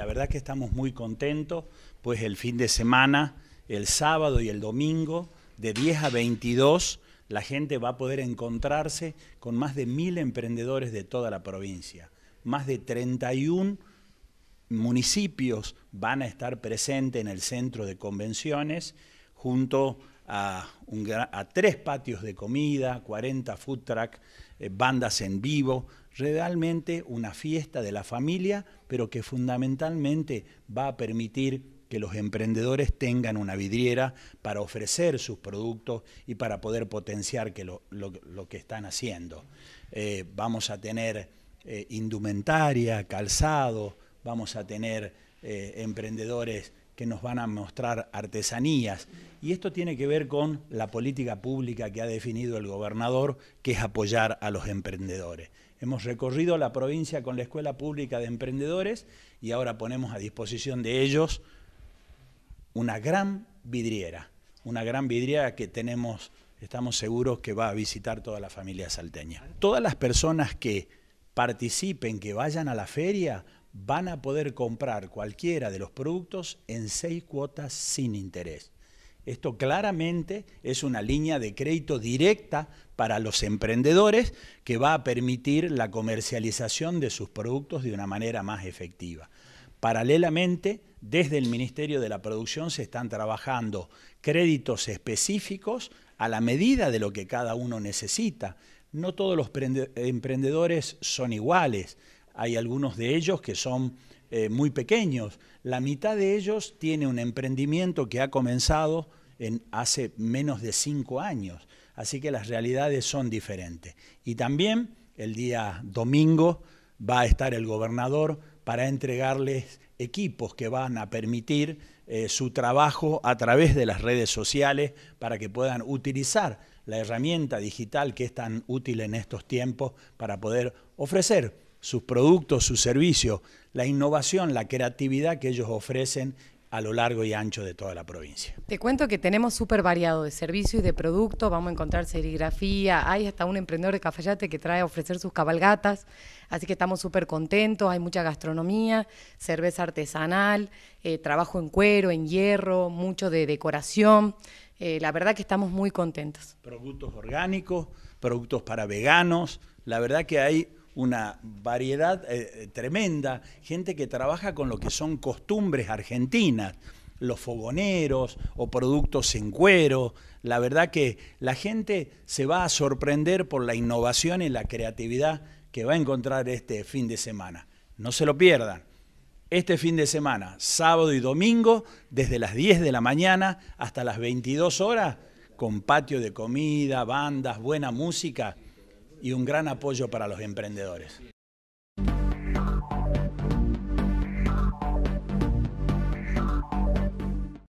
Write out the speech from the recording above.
La verdad que estamos muy contentos, pues el fin de semana, el sábado y el domingo, de 10 a 22, la gente va a poder encontrarse con más de mil emprendedores de toda la provincia. Más de 31 municipios van a estar presentes en el centro de convenciones junto a, tres patios de comida, 40 food truck, eh, bandas en vivo, realmente una fiesta de la familia, pero que fundamentalmente va a permitir que los emprendedores tengan una vidriera para ofrecer sus productos y para poder potenciar lo, que están haciendo. Eh, vamos a tener eh, indumentaria, calzado, vamos a tener emprendedores que nos van a mostrar artesanías y esto tiene que ver con la política pública que ha definido el gobernador, que es apoyar a los emprendedores. Hemos recorrido la provincia con la Escuela Pública de Emprendedores y ahora ponemos a disposición de ellos una gran vidriera, una gran vidriera que tenemos, estamos seguros que va a visitar toda la familia salteña. Todas las personas que participen, que vayan a la feria, van a poder comprar cualquiera de los productos en seis cuotas sin interés. Esto claramente es una línea de crédito directa para los emprendedores que va a permitir la comercialización de sus productos de una manera más efectiva. Paralelamente, desde el Ministerio de la Producción se están trabajando créditos específicos a la medida de lo que cada uno necesita. No todos los emprendedores son iguales. Hay algunos de ellos que son eh, muy pequeños. La mitad de ellos tiene un emprendimiento que ha comenzado en hace menos de cinco años. Así que las realidades son diferentes. Y también el día domingo va a estar el gobernador para entregarles equipos que van a permitir eh, su trabajo a través de las redes sociales para que puedan utilizar la herramienta digital que es tan útil en estos tiempos para poder ofrecer sus productos, sus servicios, la innovación, la creatividad que ellos ofrecen a lo largo y ancho de toda la provincia. Te cuento que tenemos súper variado de servicio y de productos, vamos a encontrar serigrafía, hay hasta un emprendedor de Cafayate que trae a ofrecer sus cabalgatas, así que estamos súper contentos, hay mucha gastronomía, cerveza artesanal, eh, trabajo en cuero, en hierro, mucho de decoración, eh, la verdad que estamos muy contentos. Productos orgánicos, productos para veganos, la verdad que hay una variedad eh, eh, tremenda, gente que trabaja con lo que son costumbres argentinas, los fogoneros o productos en cuero. La verdad que la gente se va a sorprender por la innovación y la creatividad que va a encontrar este fin de semana. No se lo pierdan. Este fin de semana, sábado y domingo, desde las 10 de la mañana hasta las 22 horas, con patio de comida, bandas, buena música y un gran apoyo para los emprendedores.